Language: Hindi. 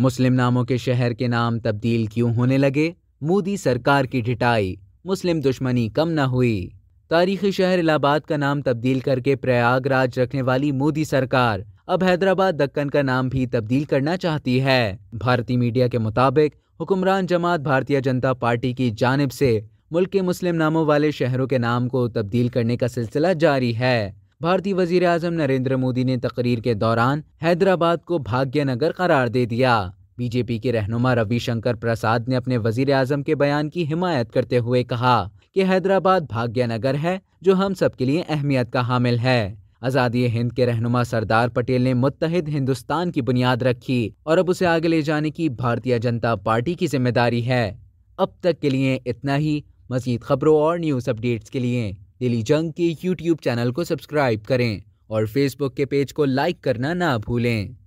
मुस्लिम नामों के शहर के नाम तब्दील क्यों होने लगे मोदी सरकार की ढिटाई मुस्लिम दुश्मनी कम न हुई तारीखी शहर इलाहाबाद का नाम तब्दील करके प्रयागराज रखने वाली मोदी सरकार अब हैदराबाद दक्कन का नाम भी तब्दील करना चाहती है भारतीय मीडिया के मुताबिक हुक्मरान जमात भारतीय जनता पार्टी की जानब से मुल्क के मुस्लिम नामों वाले शहरों के नाम को तब्दील करने का सिलसिला जारी है भारतीय वजीर अजम नरेंद्र मोदी ने तकरीर के दौरान हैदराबाद को भाग्यनगर करार दे दिया बीजेपी के रहनुमा रविशंकर प्रसाद ने अपने वजीर आज़म के बयान की हिमायत करते हुए कहा कि हैदराबाद भाग्यनगर है जो हम सबके लिए अहमियत का हामिल है आज़ादी हिंद के रहनुमा सरदार पटेल ने मुतहद हिंदुस्तान की बुनियाद रखी और अब उसे आगे ले जाने की भारतीय जनता पार्टी की जिम्मेदारी है अब तक के लिए इतना ही मजीद खबरों और न्यूज़ अपडेट्स के लिए दिली जंग के यूट्यूब चैनल को सब्सक्राइब करें और फेसबुक के पेज को लाइक करना ना भूलें